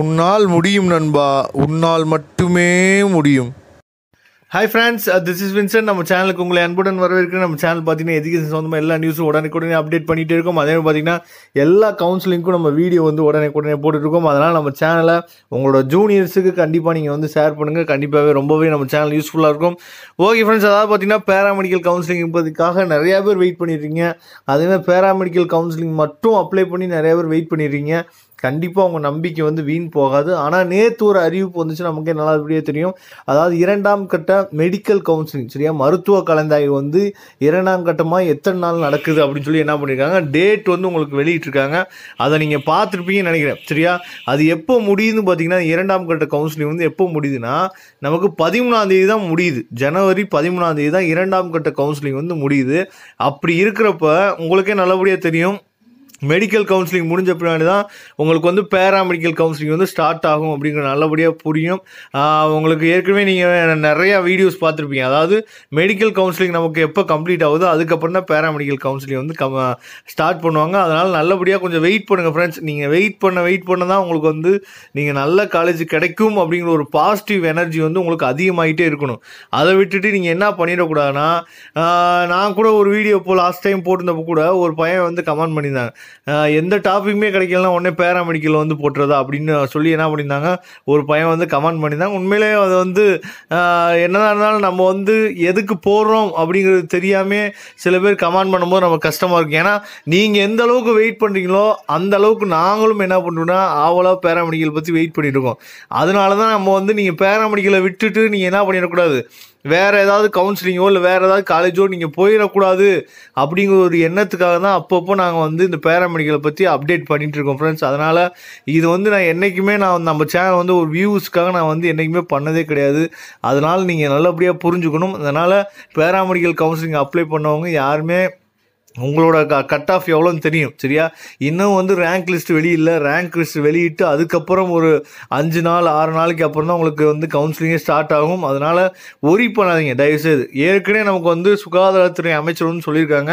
உன்னால் முடியும் நண்பா உன்னால் மட்டுமே முடியும் hi friends this is Vincent நம்ம சேனலுக்கு உங்களை அன்புடன் வரவேற்கிறேன் நம்ம சேனல் பார்த்தீங்கன்னா எஜுகேஷன் சம்மந்தமாக எல்லா நியூஸும் உடனே உடனே அப்டேட் பண்ணிகிட்டே இருக்கோம் அதே பார்த்தீங்கன்னா எல்லா கவுன்சிலிங்க்கும் நம்ம வீடியோ வந்து உடனே உடனே போட்டுட்ருக்கோம் அதனால் நம்ம சேனலை உங்களோட ஜூனியர்ஸுக்கு கண்டிப்பாக நீங்கள் வந்து ஷேர் பண்ணுங்கள் கண்டிப்பாகவே ரொம்பவே நம்ம சேனல் யூஸ்ஃபுல்லாக இருக்கும் ஓகே ஃப்ரெண்ட்ஸ் அதாவது பார்த்தீங்கன்னா பேராமெடிக்கல் கவுன்சிலிங் என்பதுக்காக நிறையா பேர் வெயிட் பண்ணிடுறீங்க அதேமாதிரி பேராமெடிக்கல் கவுன்சிலிங் மட்டும் அப்ளை பண்ணி நிறையா பேர் வெயிட் பண்ணிடுறீங்க கண்டிப்பாக உங்கள் நம்பிக்கை வந்து வீண் போகாது ஆனால் நேற்று ஒரு அறிவிப்பு வந்துச்சு நமக்கே நல்லபடியாக தெரியும் அதாவது இரண்டாம் கட்ட மெடிக்கல் கவுன்சிலிங் சரியா மருத்துவ கலந்தாய்வு வந்து இரண்டாம் கட்டமாக எத்தனை நாள் நடக்குது அப்படின்னு சொல்லி என்ன பண்ணியிருக்காங்க டேட் வந்து உங்களுக்கு வெளியிட்டிருக்காங்க அதை நீங்கள் பார்த்துருப்பீங்கன்னு நினைக்கிறேன் சரியா அது எப்போ முடியுதுன்னு பார்த்தீங்கன்னா இரண்டாம் கட்ட கவுன்சிலிங் வந்து எப்போ முடியுதுன்னா நமக்கு பதிமூணாந்தேதி தான் முடியுது ஜனவரி பதிமூணாந்தேதி தான் இரண்டாம் கட்ட கவுன்சிலிங் வந்து முடியுது அப்படி இருக்கிறப்ப உங்களுக்கே நல்லபடியாக தெரியும் மெடிக்கல் கவுன்சிலிங் முடிஞ்ச பின்னாடி தான் உங்களுக்கு வந்து பேரா மெடிக்கல் கவுன்சிலிங் வந்து ஸ்டார்ட் ஆகும் அப்படிங்கிற நல்லபடியாக புரியும் உங்களுக்கு ஏற்கனவே நீங்கள் நிறையா வீடியோஸ் பார்த்துருப்பீங்க அதாவது மெடிக்கல் கவுன்சிலிங் நமக்கு எப்போ கம்ப்ளீட் ஆகுதோ அதுக்கப்புறம் தான் பேரா மெடிக்கல் கவுன்சிலிங் வந்து கம் ஸ்டார்ட் பண்ணுவாங்க அதனால் நல்லபடியாக கொஞ்சம் வெயிட் பண்ணுங்கள் ஃப்ரெண்ட்ஸ் நீங்கள் வெயிட் பண்ண வெயிட் பண்ண தான் உங்களுக்கு வந்து நீங்கள் நல்ல காலேஜ் கிடைக்கும் அப்படிங்கிற ஒரு பாசிட்டிவ் எனர்ஜி வந்து உங்களுக்கு அதிகமாகிட்டே இருக்கணும் அதை விட்டுட்டு நீங்கள் என்ன பண்ணிடக்கூடாதுன்னா நான் கூட ஒரு வீடியோ இப்போ லாஸ்ட் டைம் போட்டிருந்தப்போ கூட ஒரு பையன் வந்து கமெண்ட் பண்ணியிருந்தாங்க எந்த டாபிக்குமே கிடைக்கலனா உடனே பேராமெடிக்கல் வந்து போட்டுறதா அப்படின்னு சொல்லி என்ன பண்ணியிருந்தாங்க ஒரு பையன் வந்து கமெண்ட் பண்ணியிருந்தாங்க உண்மையிலேயே அது வந்து என்னதான் இருந்தாலும் நம்ம வந்து எதுக்கு போடுறோம் அப்படிங்கிறது தெரியாமே சில பேர் கமெண்ட் பண்ணும்போது நம்ம கஷ்டமாக இருக்கும் ஏன்னா நீங்கள் எந்த அளவுக்கு வெயிட் பண்ணுறீங்களோ அந்த அளவுக்கு நாங்களும் என்ன பண்ணுறோம்னா ஆவலாக பேராமெடிக்கல் பற்றி வெயிட் பண்ணிட்டு இருக்கோம் அதனால தான் நம்ம வந்து நீங்கள் பேராமெடிக்கலை விட்டுட்டு நீங்கள் என்ன பண்ணிடக்கூடாது வேறு ஏதாவது கவுன்சிலிங்கோ இல்லை வேறு ஏதாவது காலேஜோ நீங்கள் போயிடக்கூடாது அப்படிங்கிற ஒரு எண்ணத்துக்காக தான் அப்பப்போ நாங்கள் வந்து இந்த பேராமெடிக்கலை பற்றி அப்டேட் பண்ணிகிட்டு இருக்கோம் ஃப்ரெண்ட்ஸ் அதனால் இது வந்து நான் என்றைக்குமே நான் நம்ம சேனல் வந்து ஒரு வியூஸ்க்காக நான் வந்து என்றைக்குமே பண்ணதே கிடையாது அதனால் நீங்கள் நல்லபடியாக புரிஞ்சுக்கணும் அதனால் பேராமெடிக்கல் கவுன்சிலிங் அப்ளை பண்ணவங்க யாருமே உங்களோட க கட் ஆஃப் எவ்வளோன்னு தெரியும் சரியா இன்னும் வந்து ரேங்க் லிஸ்ட் வெளியில் ரேங்க் லிஸ்ட் வெளியிட்டு அதுக்கப்புறம் ஒரு அஞ்சு நாள் ஆறு நாளைக்கு அப்புறம் தான் உங்களுக்கு வந்து கவுன்சிலிங்கே ஸ்டார்ட் ஆகும் அதனால் ஒரி பண்ணாதீங்க தயவுசெய்து ஏற்கனவே நமக்கு வந்து சுகாதாரத்துறை அமைச்சர்னு சொல்லியிருக்காங்க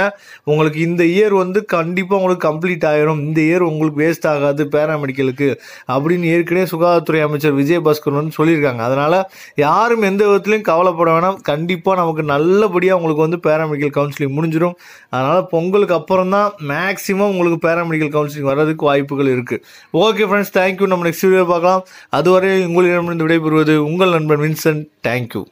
உங்களுக்கு இந்த இயர் வந்து கண்டிப்பாக உங்களுக்கு கம்ப்ளீட் ஆகிடும் இந்த இயர் உங்களுக்கு வேஸ்ட் ஆகாது பேராமெடிக்கலுக்கு அப்படின்னு ஏற்கனவே சுகாதாரத்துறை அமைச்சர் விஜயபாஸ்கர் வந்து சொல்லியிருக்காங்க அதனால் யாரும் எந்த விதத்துலையும் கவலைப்பட வேணாம் கண்டிப்பாக நமக்கு நல்லபடியாக உங்களுக்கு வந்து பேராமெடிக்கல் கவுன்சிலிங் முடிஞ்சிடும் அதனால் பொங்கலுக்கு அப்புறம் தான் மேக்ஸிமம் உங்களுக்கு பேராமெடிக்கல் கவுன்சிலிங் வர்றதுக்கு வாய்ப்புகள் இருக்குது ஓகே ஃப்ரெண்ட்ஸ் தேங்க்யூ நம்ம நெக்ஸ்ட் வீடியோ பார்க்கலாம் அதுவரை உங்களிடமிருந்து விடைபெறுவது உங்கள் நண்பன் வின்சென்ட் தேங்க்யூ